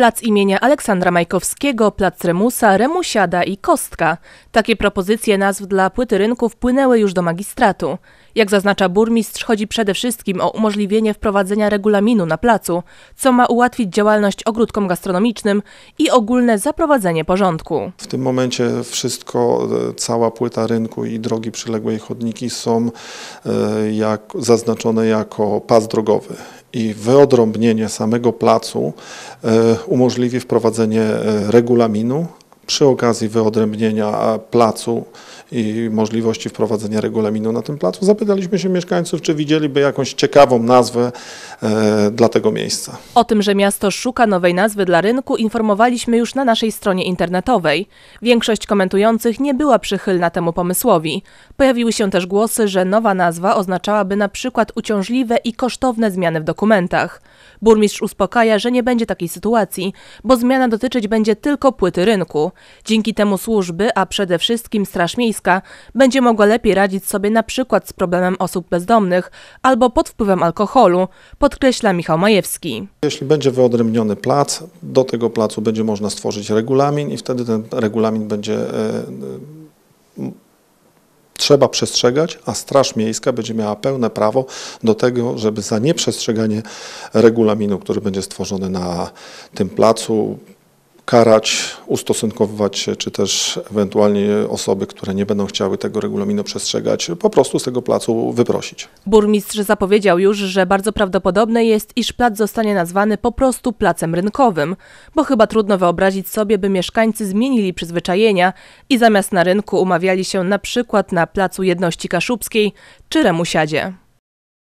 Plac imienia Aleksandra Majkowskiego, Plac Remusa, Remusiada i Kostka. Takie propozycje nazw dla płyty rynku wpłynęły już do magistratu. Jak zaznacza burmistrz, chodzi przede wszystkim o umożliwienie wprowadzenia regulaminu na placu, co ma ułatwić działalność ogródkom gastronomicznym i ogólne zaprowadzenie porządku. W tym momencie wszystko, e, cała płyta rynku i drogi przyległej chodniki są e, jak, zaznaczone jako pas drogowy i wyodrębnienie samego placu e, umożliwi wprowadzenie e, regulaminu przy okazji wyodrębnienia placu i możliwości wprowadzenia regulaminu na tym placu, zapytaliśmy się mieszkańców, czy widzieliby jakąś ciekawą nazwę e, dla tego miejsca. O tym, że miasto szuka nowej nazwy dla rynku, informowaliśmy już na naszej stronie internetowej. Większość komentujących nie była przychylna temu pomysłowi. Pojawiły się też głosy, że nowa nazwa oznaczałaby na przykład uciążliwe i kosztowne zmiany w dokumentach. Burmistrz uspokaja, że nie będzie takiej sytuacji, bo zmiana dotyczyć będzie tylko płyty rynku. Dzięki temu służby, a przede wszystkim Straż Miejska, będzie mogła lepiej radzić sobie na przykład z problemem osób bezdomnych albo pod wpływem alkoholu, podkreśla Michał Majewski. Jeśli będzie wyodrębniony plac, do tego placu będzie można stworzyć regulamin i wtedy ten regulamin będzie e, trzeba przestrzegać, a Straż Miejska będzie miała pełne prawo do tego, żeby za nieprzestrzeganie regulaminu, który będzie stworzony na tym placu, karać, ustosunkowywać się, czy też ewentualnie osoby, które nie będą chciały tego regulaminu przestrzegać, po prostu z tego placu wyprosić. Burmistrz zapowiedział już, że bardzo prawdopodobne jest, iż plac zostanie nazwany po prostu placem rynkowym, bo chyba trudno wyobrazić sobie, by mieszkańcy zmienili przyzwyczajenia i zamiast na rynku umawiali się na przykład na placu Jedności Kaszubskiej czy Remusiadzie.